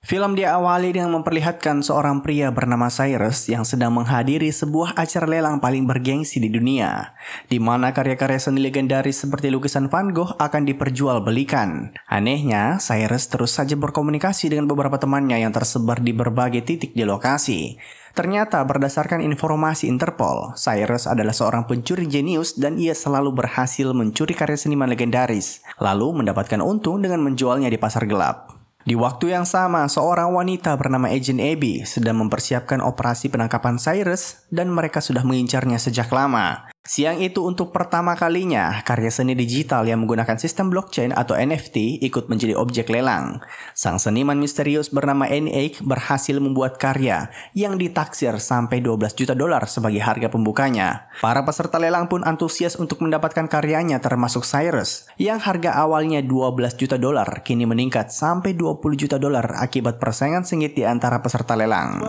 Film diawali dengan memperlihatkan seorang pria bernama Cyrus yang sedang menghadiri sebuah acara lelang paling bergengsi di dunia, di mana karya-karya seni legendaris seperti lukisan Van Gogh akan diperjualbelikan. Anehnya, Cyrus terus saja berkomunikasi dengan beberapa temannya yang tersebar di berbagai titik di lokasi. Ternyata berdasarkan informasi Interpol, Cyrus adalah seorang pencuri jenius dan ia selalu berhasil mencuri karya seniman legendaris, lalu mendapatkan untung dengan menjualnya di pasar gelap. Di waktu yang sama, seorang wanita bernama Agent Abby sedang mempersiapkan operasi penangkapan Cyrus dan mereka sudah mengincarnya sejak lama. Siang itu untuk pertama kalinya, karya seni digital yang menggunakan sistem blockchain atau NFT ikut menjadi objek lelang. Sang seniman misterius bernama Ake berhasil membuat karya yang ditaksir sampai 12 juta dolar sebagai harga pembukanya. Para peserta lelang pun antusias untuk mendapatkan karyanya termasuk Cyrus, yang harga awalnya 12 juta dolar kini meningkat sampai 20 juta dolar akibat persaingan sengit di antara peserta lelang.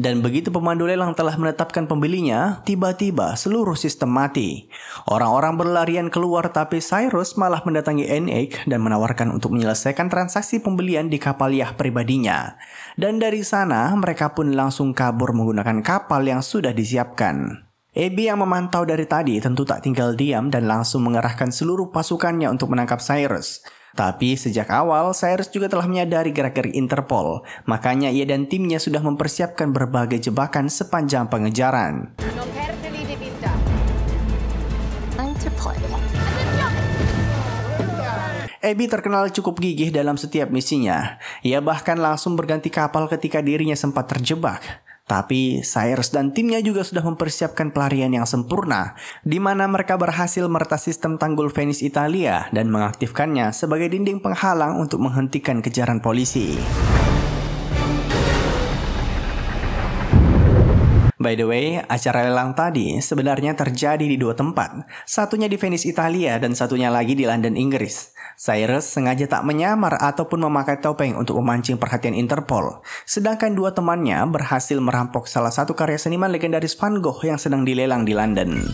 Dan begitu pemandu lelang telah menetapkan pembelinya, tiba-tiba seluruh sistem mati. Orang-orang berlarian keluar tapi Cyrus malah mendatangi Enik dan menawarkan untuk menyelesaikan transaksi pembelian di kapal yah pribadinya. Dan dari sana mereka pun langsung kabur menggunakan kapal yang sudah disiapkan. Ebi yang memantau dari tadi tentu tak tinggal diam dan langsung mengerahkan seluruh pasukannya untuk menangkap Cyrus. Tapi sejak awal, Cyrus juga telah menyadari gerak-gerik Interpol. Makanya ia dan timnya sudah mempersiapkan berbagai jebakan sepanjang pengejaran. Abby terkenal cukup gigih dalam setiap misinya. Ia bahkan langsung berganti kapal ketika dirinya sempat terjebak. Tapi Cyrus dan timnya juga sudah mempersiapkan pelarian yang sempurna, di mana mereka berhasil meretas sistem tanggul Venice Italia dan mengaktifkannya sebagai dinding penghalang untuk menghentikan kejaran polisi. By the way, acara lelang tadi sebenarnya terjadi di dua tempat. Satunya di Venice, Italia dan satunya lagi di London, Inggris. Cyrus sengaja tak menyamar ataupun memakai topeng untuk memancing perhatian Interpol. Sedangkan dua temannya berhasil merampok salah satu karya seniman legendaris Van Gogh yang sedang dilelang di London.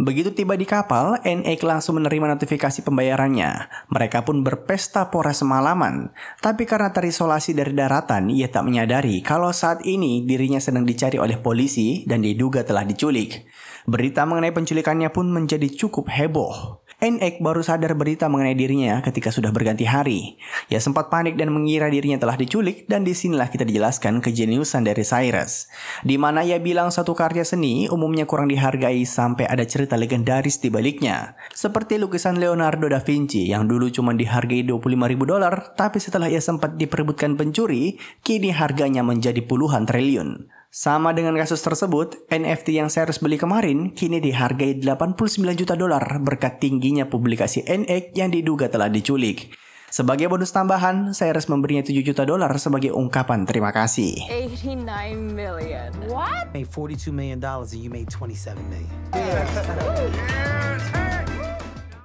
Begitu tiba di kapal, NX langsung menerima notifikasi pembayarannya. Mereka pun berpesta pora semalaman. Tapi karena terisolasi dari daratan, ia tak menyadari kalau saat ini dirinya sedang dicari oleh polisi dan diduga telah diculik. Berita mengenai penculikannya pun menjadi cukup heboh. N.Ek baru sadar berita mengenai dirinya ya ketika sudah berganti hari. Ia sempat panik dan mengira dirinya telah diculik dan disinilah kita dijelaskan kejeniusan dari Cyrus. Di mana ia bilang satu karya seni umumnya kurang dihargai sampai ada cerita legendaris di baliknya. Seperti lukisan Leonardo da Vinci yang dulu cuma dihargai 25 ribu dolar tapi setelah ia sempat diperebutkan pencuri, kini harganya menjadi puluhan triliun. Sama dengan kasus tersebut, NFT yang saya harus beli kemarin kini dihargai 89 juta dolar berkat tingginya publikasi NX yang diduga telah diculik. Sebagai bonus tambahan, saya harus memberinya 7 juta dolar sebagai ungkapan terima kasih. 89 million. What? Made 42 million dollars and you made 27 million. Yeah.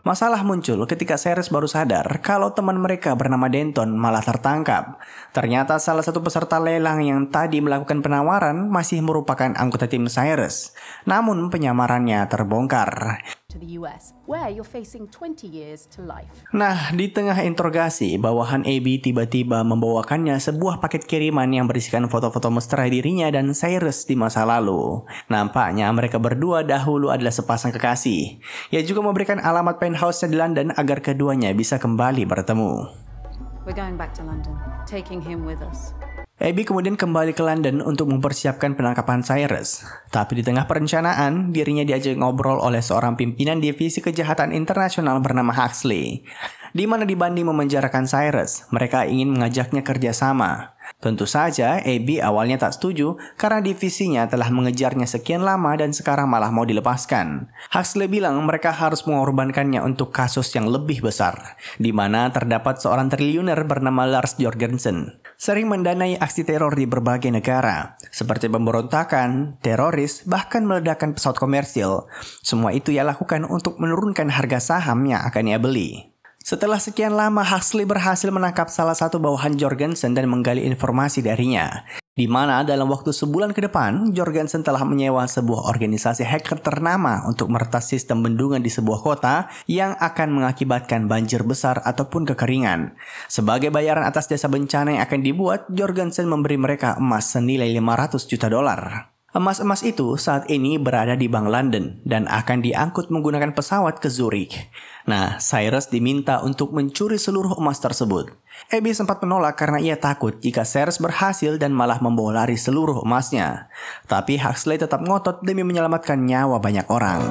Masalah muncul ketika Ceres baru sadar kalau teman mereka bernama Denton malah tertangkap. Ternyata salah satu peserta lelang yang tadi melakukan penawaran masih merupakan anggota tim Cyrus. Namun penyamarannya terbongkar to the US, where you're facing 20 years to life. Nah, di tengah interogasi, bawahan AB tiba-tiba membawakannya sebuah paket kiriman yang berisikan foto-foto mesra dirinya dan Cyrus di masa lalu. Nampaknya mereka berdua dahulu adalah sepasang kekasih. Ia juga memberikan alamat penthouse-nya di London agar keduanya bisa kembali bertemu. We're going back to London, taking him with us. Abby kemudian kembali ke London untuk mempersiapkan penangkapan Cyrus. Tapi di tengah perencanaan, dirinya diajak ngobrol oleh seorang pimpinan divisi kejahatan internasional bernama Huxley. Di mana dibanding memenjarakan Cyrus, mereka ingin mengajaknya kerjasama. Tentu saja, Abby awalnya tak setuju karena divisinya telah mengejarnya sekian lama dan sekarang malah mau dilepaskan. Huxley bilang mereka harus mengorbankannya untuk kasus yang lebih besar, di mana terdapat seorang triliuner bernama Lars Jorgensen sering mendanai aksi teror di berbagai negara, seperti pemberontakan, teroris, bahkan meledakan pesawat komersil. Semua itu ia lakukan untuk menurunkan harga saham yang akan ia beli. Setelah sekian lama, Huxley berhasil menangkap salah satu bawahan Jorgensen dan menggali informasi darinya di mana dalam waktu sebulan ke depan, Jorgensen telah menyewa sebuah organisasi hacker ternama untuk meretas sistem bendungan di sebuah kota yang akan mengakibatkan banjir besar ataupun kekeringan. Sebagai bayaran atas jasa bencana yang akan dibuat, Jorgensen memberi mereka emas senilai 500 juta dolar. Emas-emas itu saat ini berada di Bank London dan akan diangkut menggunakan pesawat ke Zurich. Nah, Cyrus diminta untuk mencuri seluruh emas tersebut. Abby sempat menolak karena ia takut jika Cyrus berhasil dan malah membawa lari seluruh emasnya. Tapi Huxley tetap ngotot demi menyelamatkan nyawa banyak orang.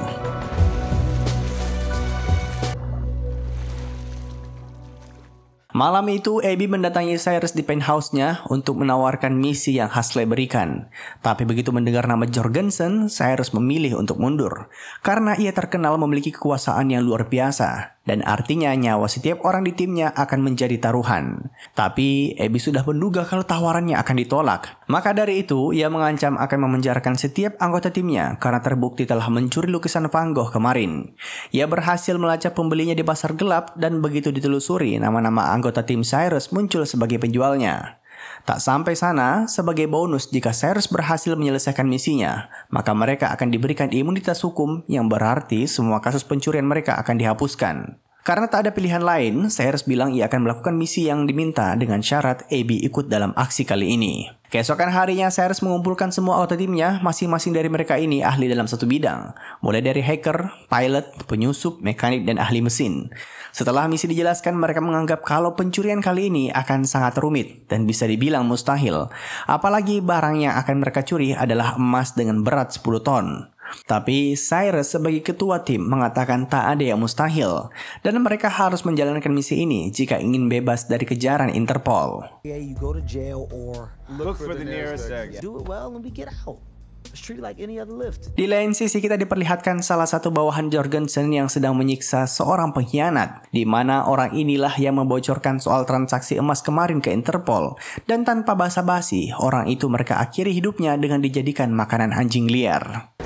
Malam itu, Abby mendatangi Cyrus di penthouse-nya untuk menawarkan misi yang Hasley berikan. Tapi begitu mendengar nama Jorgensen, Cyrus memilih untuk mundur. Karena ia terkenal memiliki kekuasaan yang luar biasa dan artinya nyawa setiap orang di timnya akan menjadi taruhan. Tapi Ebi sudah menduga kalau tawarannya akan ditolak. Maka dari itu, ia mengancam akan memenjarakan setiap anggota timnya karena terbukti telah mencuri lukisan Van Gogh kemarin. Ia berhasil melacak pembelinya di pasar gelap dan begitu ditelusuri, nama-nama anggota tim Cyrus muncul sebagai penjualnya. Tak sampai sana, sebagai bonus jika Cyrus berhasil menyelesaikan misinya, maka mereka akan diberikan imunitas hukum yang berarti semua kasus pencurian mereka akan dihapuskan. Karena tak ada pilihan lain, Cyrus bilang ia akan melakukan misi yang diminta dengan syarat Abby ikut dalam aksi kali ini. Keesokan harinya, Cyrus mengumpulkan semua auto timnya, masing-masing dari mereka ini ahli dalam satu bidang, mulai dari hacker, pilot, penyusup, mekanik, dan ahli mesin. Setelah misi dijelaskan, mereka menganggap kalau pencurian kali ini akan sangat rumit dan bisa dibilang mustahil. Apalagi barang yang akan mereka curi adalah emas dengan berat 10 ton. Tapi Cyrus sebagai ketua tim mengatakan tak ada yang mustahil dan mereka harus menjalankan misi ini jika ingin bebas dari kejaran Interpol. Yeah, you go to jail or look for, the, nearest exit. Do it well and we get out. Like Di lain sisi kita diperlihatkan salah satu bawahan Jorgensen yang sedang menyiksa seorang pengkhianat, di mana orang inilah yang membocorkan soal transaksi emas kemarin ke Interpol. Dan tanpa basa-basi, orang itu mereka akhiri hidupnya dengan dijadikan makanan anjing liar.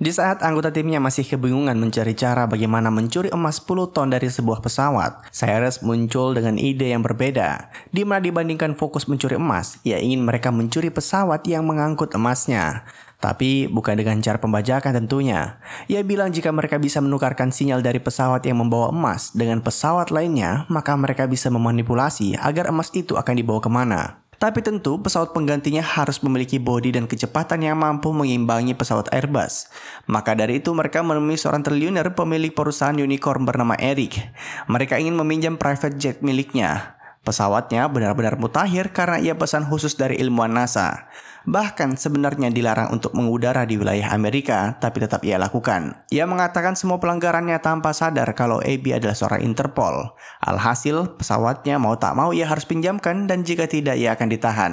Di saat anggota timnya masih kebingungan mencari cara bagaimana mencuri emas 10 ton dari sebuah pesawat, Cyrus muncul dengan ide yang berbeda. Di mana dibandingkan fokus mencuri emas, ia ingin mereka mencuri pesawat yang mengangkut emasnya. Tapi bukan dengan cara pembajakan tentunya. Ia bilang jika mereka bisa menukarkan sinyal dari pesawat yang membawa emas dengan pesawat lainnya, maka mereka bisa memanipulasi agar emas itu akan dibawa kemana. Tapi tentu pesawat penggantinya harus memiliki bodi dan kecepatan yang mampu mengimbangi pesawat Airbus. Maka dari itu mereka menemui seorang triliuner pemilik perusahaan unicorn bernama Eric. Mereka ingin meminjam private jet miliknya. Pesawatnya benar-benar mutakhir karena ia pesan khusus dari ilmuwan NASA. Bahkan sebenarnya dilarang untuk mengudara di wilayah Amerika, tapi tetap ia lakukan. Ia mengatakan semua pelanggarannya tanpa sadar kalau Abby adalah seorang Interpol. Alhasil, pesawatnya mau tak mau ia harus pinjamkan dan jika tidak ia akan ditahan.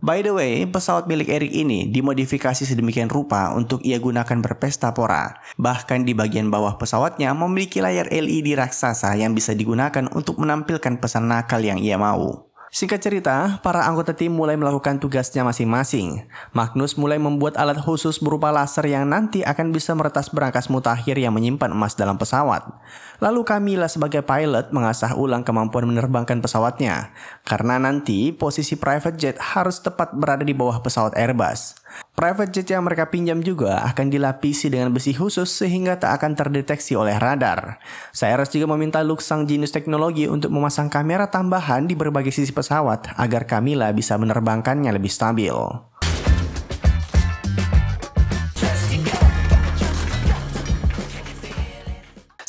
By the way, pesawat milik Eric ini dimodifikasi sedemikian rupa untuk ia gunakan berpesta pora. Bahkan di bagian bawah pesawatnya memiliki layar LED raksasa yang bisa digunakan untuk menampilkan pesan nakal yang ia mau. Singkat cerita, para anggota tim mulai melakukan tugasnya masing-masing. Magnus mulai membuat alat khusus berupa laser yang nanti akan bisa meretas berangkas mutakhir yang menyimpan emas dalam pesawat. Lalu Camilla sebagai pilot mengasah ulang kemampuan menerbangkan pesawatnya, karena nanti posisi private jet harus tepat berada di bawah pesawat Airbus. Private jet yang mereka pinjam juga akan dilapisi dengan besi khusus sehingga tak akan terdeteksi oleh radar. Cyrus juga meminta sang jenis Teknologi untuk memasang kamera tambahan di berbagai sisi pesawat agar Camilla bisa menerbangkannya lebih stabil.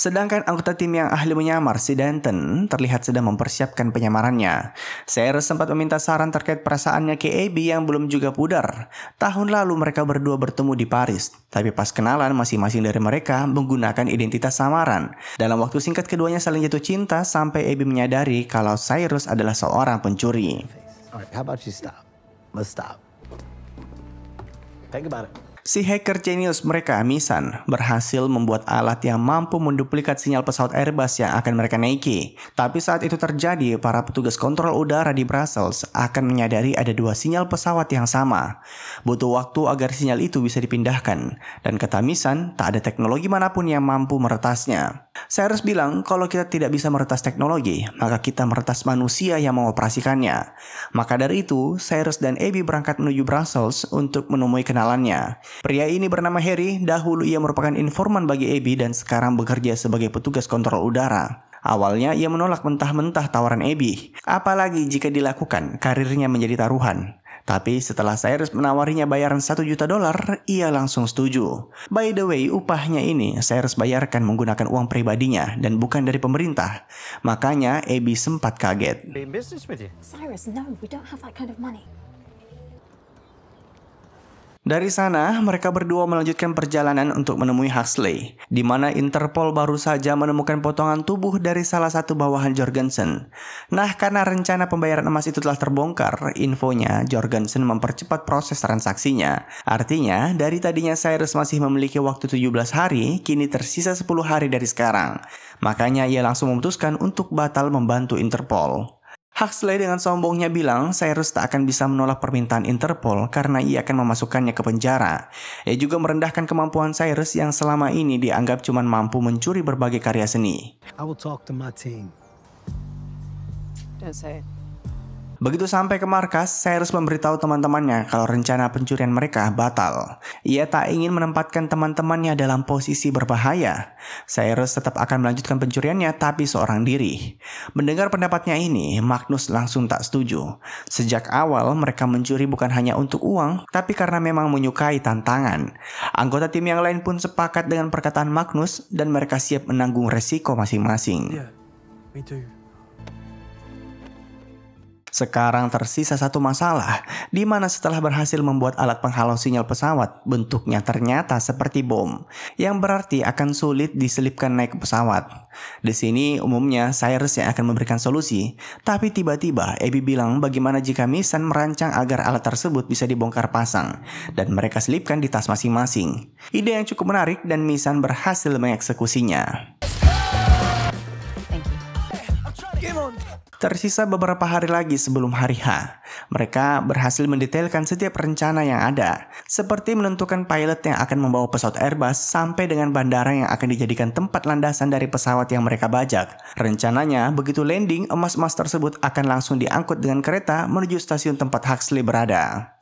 Sedangkan anggota tim yang ahli menyamar, si Denton, terlihat sedang mempersiapkan penyamarannya. Cyrus sempat meminta saran terkait perasaannya ke Abby yang belum juga pudar. Tahun lalu mereka berdua bertemu di Paris, tapi pas kenalan masing-masing dari mereka menggunakan identitas samaran. Dalam waktu singkat keduanya saling jatuh cinta sampai Abby menyadari kalau Cyrus adalah seorang pencuri. Think about it. Si hacker genius mereka, Misan, berhasil membuat alat yang mampu menduplikat sinyal pesawat Airbus yang akan mereka naiki. Tapi saat itu terjadi, para petugas kontrol udara di Brussels akan menyadari ada dua sinyal pesawat yang sama. Butuh waktu agar sinyal itu bisa dipindahkan. Dan kata Misan, tak ada teknologi manapun yang mampu meretasnya. Saya harus bilang, kalau kita tidak bisa meretas teknologi, maka kita meretas manusia yang mengoperasikannya. Maka dari itu, Cyrus dan Abby berangkat menuju Brussels untuk menemui kenalannya. Pria ini bernama Harry, dahulu ia merupakan informan bagi Abby dan sekarang bekerja sebagai petugas kontrol udara. Awalnya ia menolak mentah-mentah tawaran Abby, apalagi jika dilakukan karirnya menjadi taruhan. Tapi setelah Cyrus menawarinya bayaran 1 juta dolar, ia langsung setuju. By the way, upahnya ini Cyrus bayarkan menggunakan uang pribadinya dan bukan dari pemerintah. Makanya Abby sempat kaget. Dari sana, mereka berdua melanjutkan perjalanan untuk menemui Huxley, di mana Interpol baru saja menemukan potongan tubuh dari salah satu bawahan Jorgensen. Nah, karena rencana pembayaran emas itu telah terbongkar, infonya Jorgensen mempercepat proses transaksinya. Artinya, dari tadinya Cyrus masih memiliki waktu 17 hari, kini tersisa 10 hari dari sekarang. Makanya ia langsung memutuskan untuk batal membantu Interpol. Huxley dengan sombongnya bilang Cyrus tak akan bisa menolak permintaan Interpol karena ia akan memasukkannya ke penjara. Ia juga merendahkan kemampuan Cyrus yang selama ini dianggap cuma mampu mencuri berbagai karya seni. I will talk to my team. Don't say it. Begitu sampai ke markas, Cyrus memberitahu teman-temannya kalau rencana pencurian mereka batal. Ia tak ingin menempatkan teman-temannya dalam posisi berbahaya. Cyrus tetap akan melanjutkan pencuriannya tapi seorang diri. Mendengar pendapatnya ini, Magnus langsung tak setuju. Sejak awal, mereka mencuri bukan hanya untuk uang, tapi karena memang menyukai tantangan. Anggota tim yang lain pun sepakat dengan perkataan Magnus dan mereka siap menanggung resiko masing-masing. Yeah, sekarang tersisa satu masalah, di mana setelah berhasil membuat alat penghalau sinyal pesawat, bentuknya ternyata seperti bom, yang berarti akan sulit diselipkan naik ke pesawat. Di sini umumnya Cyrus yang akan memberikan solusi, tapi tiba-tiba Abby bilang bagaimana jika Misan merancang agar alat tersebut bisa dibongkar pasang, dan mereka selipkan di tas masing-masing. Ide yang cukup menarik dan Misan berhasil mengeksekusinya. Tersisa beberapa hari lagi sebelum hari H, mereka berhasil mendetailkan setiap rencana yang ada, seperti menentukan pilot yang akan membawa pesawat Airbus sampai dengan bandara yang akan dijadikan tempat landasan dari pesawat yang mereka bajak. Rencananya, begitu landing, emas-emas tersebut akan langsung diangkut dengan kereta menuju stasiun tempat Huxley berada.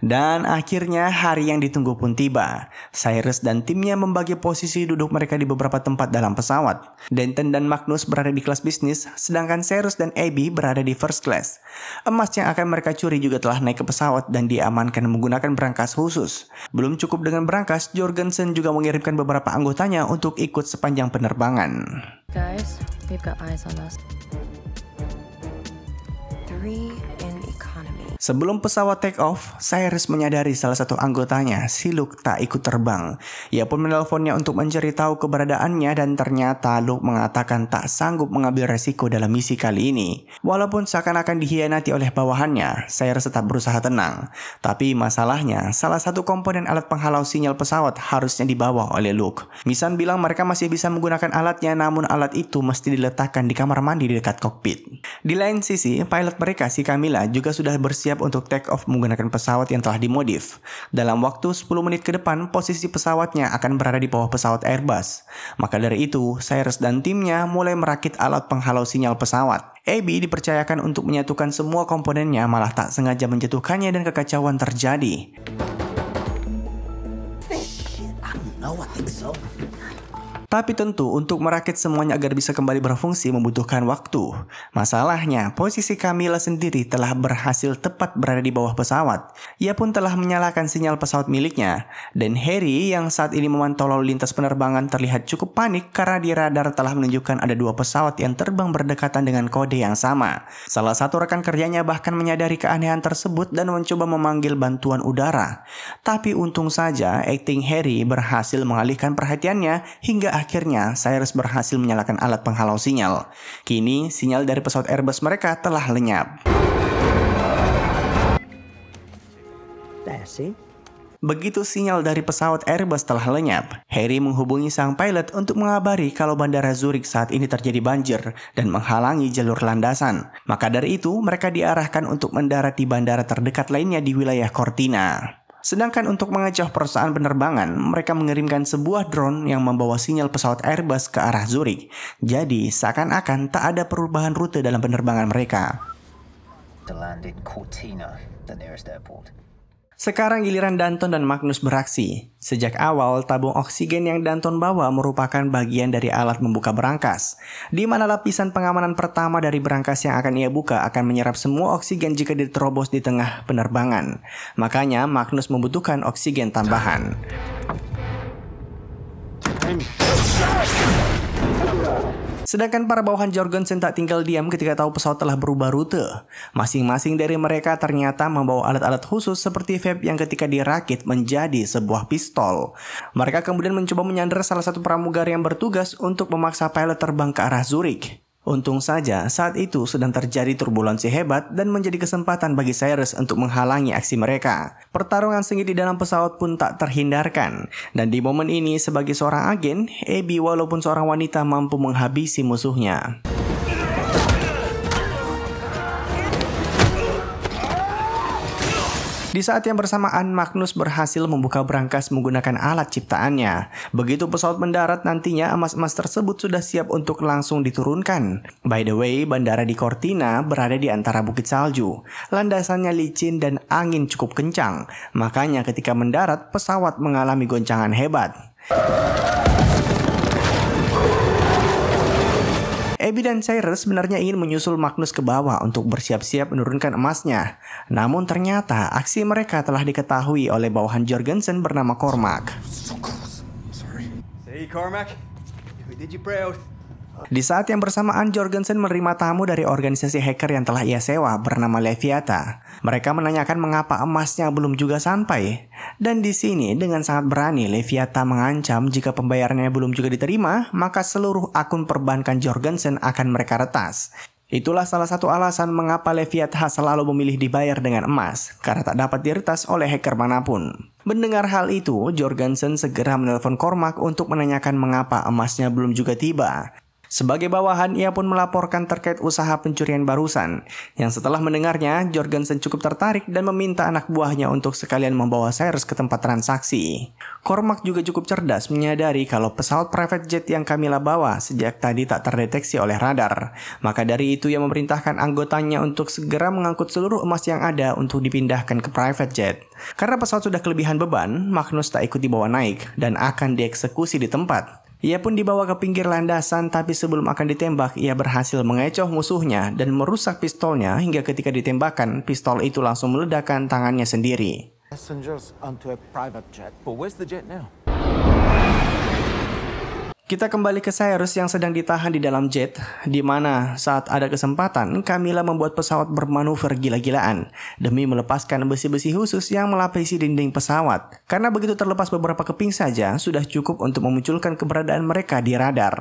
Dan akhirnya hari yang ditunggu pun tiba. Cyrus dan timnya membagi posisi duduk mereka di beberapa tempat dalam pesawat. Denton dan Magnus berada di kelas bisnis, sedangkan Cyrus dan Abby berada di first class. Emas yang akan mereka curi juga telah naik ke pesawat dan diamankan menggunakan berangkas khusus. Belum cukup dengan berangkas, Jorgensen juga mengirimkan beberapa anggotanya untuk ikut sepanjang penerbangan. Guys, we've got eyes on us. Sebelum pesawat take off, Cyrus menyadari salah satu anggotanya, Siluk, tak ikut terbang. Ia pun menelponnya untuk mencari tahu keberadaannya dan ternyata Luke mengatakan tak sanggup mengambil resiko dalam misi kali ini. Walaupun seakan-akan dihianati oleh bawahannya, Cyrus tetap berusaha tenang. Tapi masalahnya, salah satu komponen alat penghalau sinyal pesawat harusnya dibawa oleh Luke. Misan bilang mereka masih bisa menggunakan alatnya namun alat itu mesti diletakkan di kamar mandi di dekat kokpit. Di lain sisi, pilot mereka si Camilla juga sudah bersiap siap untuk take off menggunakan pesawat yang telah dimodif. Dalam waktu 10 menit ke depan, posisi pesawatnya akan berada di bawah pesawat Airbus. Maka dari itu, Cyrus dan timnya mulai merakit alat penghalau sinyal pesawat. Abby dipercayakan untuk menyatukan semua komponennya malah tak sengaja menjatuhkannya dan kekacauan terjadi. Tapi tentu untuk merakit semuanya agar bisa kembali berfungsi membutuhkan waktu. Masalahnya, posisi Camilla sendiri telah berhasil tepat berada di bawah pesawat. Ia pun telah menyalakan sinyal pesawat miliknya. Dan Harry yang saat ini memantau lalu lintas penerbangan terlihat cukup panik karena di radar telah menunjukkan ada dua pesawat yang terbang berdekatan dengan kode yang sama. Salah satu rekan kerjanya bahkan menyadari keanehan tersebut dan mencoba memanggil bantuan udara. Tapi untung saja, acting Harry berhasil mengalihkan perhatiannya hingga Akhirnya, Cyrus berhasil menyalakan alat penghalau sinyal. Kini, sinyal dari pesawat Airbus mereka telah lenyap. Begitu sinyal dari pesawat Airbus telah lenyap, Harry menghubungi sang pilot untuk mengabari kalau bandara Zurich saat ini terjadi banjir dan menghalangi jalur landasan. Maka dari itu, mereka diarahkan untuk mendarat di bandara terdekat lainnya di wilayah Cortina. Sedangkan untuk mengecoh perusahaan penerbangan, mereka mengirimkan sebuah drone yang membawa sinyal pesawat Airbus ke arah Zurich. Jadi, seakan-akan tak ada perubahan rute dalam penerbangan mereka. Sekarang giliran Danton dan Magnus beraksi. Sejak awal, tabung oksigen yang Danton bawa merupakan bagian dari alat membuka berangkas, di mana lapisan pengamanan pertama dari berangkas yang akan ia buka akan menyerap semua oksigen jika diterobos di tengah penerbangan. Makanya, Magnus membutuhkan oksigen tambahan. Time. Sedangkan para bawahan Jorgensen tak tinggal diam ketika tahu pesawat telah berubah rute. Masing-masing dari mereka ternyata membawa alat-alat khusus seperti vape yang ketika dirakit menjadi sebuah pistol. Mereka kemudian mencoba menyandera salah satu pramugari yang bertugas untuk memaksa pilot terbang ke arah Zurich. Untung saja saat itu sedang terjadi turbulensi hebat dan menjadi kesempatan bagi Cyrus untuk menghalangi aksi mereka. Pertarungan sengit di dalam pesawat pun tak terhindarkan. Dan di momen ini sebagai seorang agen, Abby walaupun seorang wanita mampu menghabisi musuhnya. Di saat yang bersamaan, Magnus berhasil membuka berangkas menggunakan alat ciptaannya. Begitu pesawat mendarat nantinya, emas-emas tersebut sudah siap untuk langsung diturunkan. By the way, bandara di Cortina berada di antara bukit salju. Landasannya licin dan angin cukup kencang. Makanya ketika mendarat, pesawat mengalami goncangan hebat. Abby dan Cyrus sebenarnya ingin menyusul Magnus ke bawah untuk bersiap-siap menurunkan emasnya. Namun ternyata aksi mereka telah diketahui oleh bawahan Jorgensen bernama Cormac. Say di saat yang bersamaan, Jorgensen menerima tamu dari organisasi hacker yang telah ia sewa bernama Leviata. Mereka menanyakan mengapa emasnya belum juga sampai. Dan di sini dengan sangat berani Leviata mengancam jika pembayarannya belum juga diterima, maka seluruh akun perbankan Jorgensen akan mereka retas. Itulah salah satu alasan mengapa Leviatha selalu memilih dibayar dengan emas, karena tak dapat diretas oleh hacker manapun. Mendengar hal itu, Jorgensen segera menelpon Cormac untuk menanyakan mengapa emasnya belum juga tiba. Sebagai bawahan, ia pun melaporkan terkait usaha pencurian barusan, yang setelah mendengarnya, Jorgensen cukup tertarik dan meminta anak buahnya untuk sekalian membawa Cyrus ke tempat transaksi. Cormac juga cukup cerdas menyadari kalau pesawat private jet yang Camilla bawa sejak tadi tak terdeteksi oleh radar. Maka dari itu ia memerintahkan anggotanya untuk segera mengangkut seluruh emas yang ada untuk dipindahkan ke private jet. Karena pesawat sudah kelebihan beban, Magnus tak ikut dibawa naik dan akan dieksekusi di tempat. Ia pun dibawa ke pinggir landasan tapi sebelum akan ditembak ia berhasil mengecoh musuhnya dan merusak pistolnya hingga ketika ditembakkan pistol itu langsung meledakkan tangannya sendiri. Kita kembali ke Cyrus yang sedang ditahan di dalam jet, di mana saat ada kesempatan, Camilla membuat pesawat bermanuver gila-gilaan demi melepaskan besi-besi khusus yang melapisi dinding pesawat. Karena begitu terlepas beberapa keping saja, sudah cukup untuk memunculkan keberadaan mereka di radar.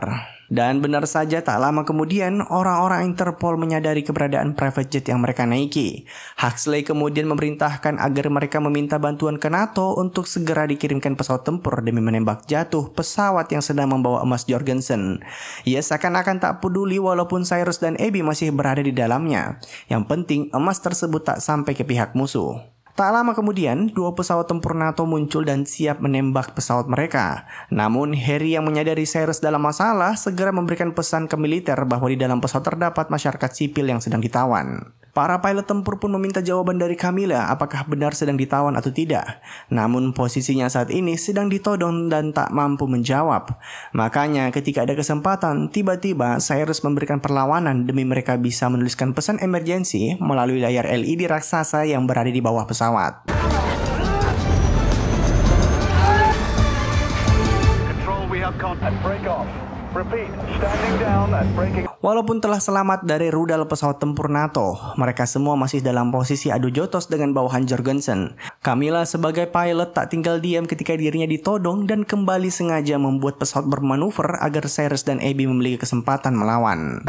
Dan benar saja tak lama kemudian, orang-orang Interpol menyadari keberadaan private jet yang mereka naiki. Huxley kemudian memerintahkan agar mereka meminta bantuan ke NATO untuk segera dikirimkan pesawat tempur demi menembak jatuh pesawat yang sedang membawa Emas emas Jorgensen. Ia seakan-akan tak peduli walaupun Cyrus dan Abby masih berada di dalamnya. Yang penting emas tersebut tak sampai ke pihak musuh. Tak lama kemudian, dua pesawat tempur NATO muncul dan siap menembak pesawat mereka. Namun, Harry yang menyadari Cyrus dalam masalah segera memberikan pesan ke militer bahwa di dalam pesawat terdapat masyarakat sipil yang sedang ditawan. Para pilot tempur pun meminta jawaban dari Camilla apakah benar sedang ditawan atau tidak. Namun posisinya saat ini sedang ditodong dan tak mampu menjawab. Makanya ketika ada kesempatan, tiba-tiba Cyrus memberikan perlawanan demi mereka bisa menuliskan pesan emergensi melalui layar LED raksasa yang berada di bawah pesawat. Control, we have Walaupun telah selamat dari rudal pesawat tempur NATO, mereka semua masih dalam posisi adu jotos dengan bawahan Jorgensen. Camilla sebagai pilot tak tinggal diam ketika dirinya ditodong dan kembali sengaja membuat pesawat bermanuver agar Cyrus dan Abby memiliki kesempatan melawan.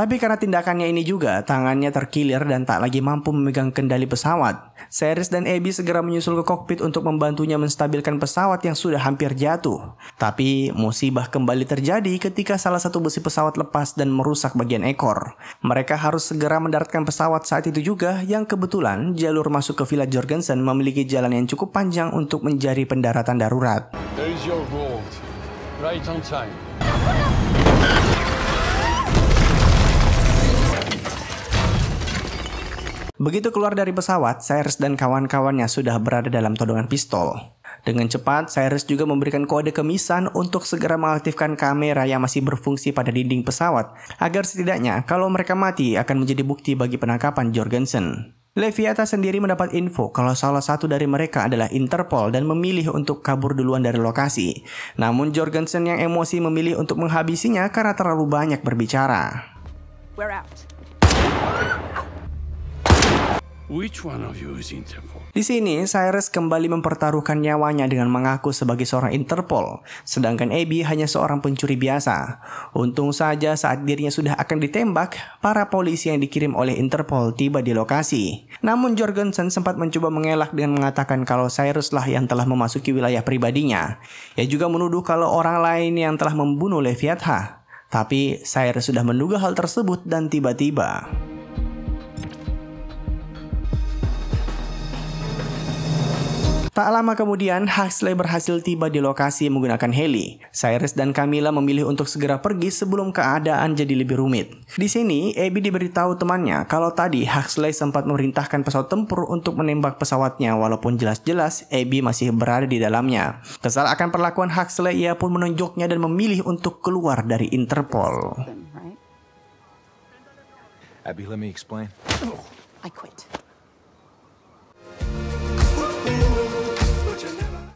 Tapi karena tindakannya ini juga, tangannya terkilir dan tak lagi mampu memegang kendali pesawat. Seris dan Abby segera menyusul ke kokpit untuk membantunya menstabilkan pesawat yang sudah hampir jatuh. Tapi musibah kembali terjadi ketika salah satu besi pesawat lepas dan merusak bagian ekor. Mereka harus segera mendaratkan pesawat saat itu juga yang kebetulan jalur masuk ke Villa Jorgensen memiliki jalan yang cukup panjang untuk menjadi pendaratan darurat. Right on time. Begitu keluar dari pesawat, Cyrus dan kawan-kawannya sudah berada dalam todongan pistol. Dengan cepat, Cyrus juga memberikan kode ke Misan untuk segera mengaktifkan kamera yang masih berfungsi pada dinding pesawat, agar setidaknya kalau mereka mati akan menjadi bukti bagi penangkapan Jorgensen. Leviathan sendiri mendapat info kalau salah satu dari mereka adalah Interpol dan memilih untuk kabur duluan dari lokasi. Namun Jorgensen yang emosi memilih untuk menghabisinya karena terlalu banyak berbicara. We're out. Which one of you is Interpol? Di sini, Cyrus kembali mempertaruhkan nyawanya dengan mengaku sebagai seorang Interpol, sedangkan Abby hanya seorang pencuri biasa. Untung saja saat dirinya sudah akan ditembak, para polisi yang dikirim oleh Interpol tiba di lokasi. Namun Jorgensen sempat mencoba mengelak dengan mengatakan kalau Cyrus lah yang telah memasuki wilayah pribadinya. Ia juga menuduh kalau orang lain yang telah membunuh Leviathan. Tapi Cyrus sudah menduga hal tersebut dan tiba-tiba... Tak lama kemudian, Huxley berhasil tiba di lokasi menggunakan heli. Cyrus dan Camilla memilih untuk segera pergi sebelum keadaan jadi lebih rumit. Di sini, Abby diberitahu temannya kalau tadi Huxley sempat memerintahkan pesawat tempur untuk menembak pesawatnya walaupun jelas-jelas Abby masih berada di dalamnya. Kesal akan perlakuan Huxley, ia pun menunjuknya dan memilih untuk keluar dari Interpol. Abby, let me explain. Oh. I quit.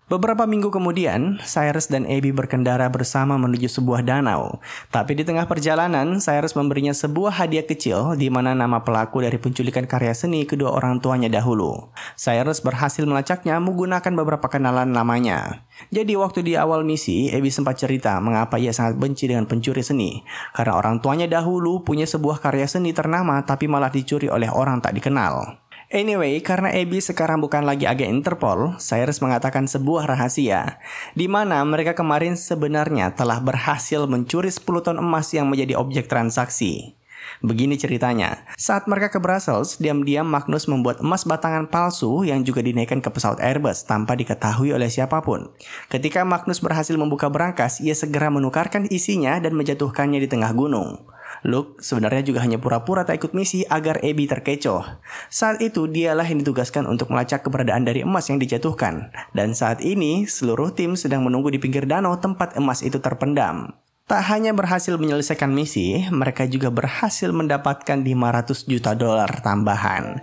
Beberapa minggu kemudian, Cyrus dan Abby berkendara bersama menuju sebuah danau. Tapi di tengah perjalanan, Cyrus memberinya sebuah hadiah kecil di mana nama pelaku dari penculikan karya seni kedua orang tuanya dahulu. Cyrus berhasil melacaknya menggunakan beberapa kenalan namanya. Jadi waktu di awal misi, Abby sempat cerita mengapa ia sangat benci dengan pencuri seni. Karena orang tuanya dahulu punya sebuah karya seni ternama tapi malah dicuri oleh orang tak dikenal. Anyway, karena Abby sekarang bukan lagi agen Interpol, Cyrus mengatakan sebuah rahasia, di mana mereka kemarin sebenarnya telah berhasil mencuri 10 ton emas yang menjadi objek transaksi. Begini ceritanya, saat mereka ke Brussels, diam-diam Magnus membuat emas batangan palsu yang juga dinaikkan ke pesawat Airbus tanpa diketahui oleh siapapun. Ketika Magnus berhasil membuka berangkas, ia segera menukarkan isinya dan menjatuhkannya di tengah gunung. Luke sebenarnya juga hanya pura-pura tak ikut misi agar Abby terkecoh. Saat itu dialah yang ditugaskan untuk melacak keberadaan dari emas yang dijatuhkan. Dan saat ini seluruh tim sedang menunggu di pinggir danau tempat emas itu terpendam. Tak hanya berhasil menyelesaikan misi, mereka juga berhasil mendapatkan 500 juta dolar tambahan.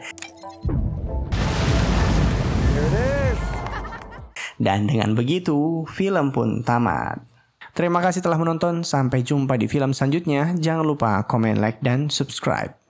Dan dengan begitu, film pun tamat. Terima kasih telah menonton, sampai jumpa di film selanjutnya. Jangan lupa komen, like, dan subscribe.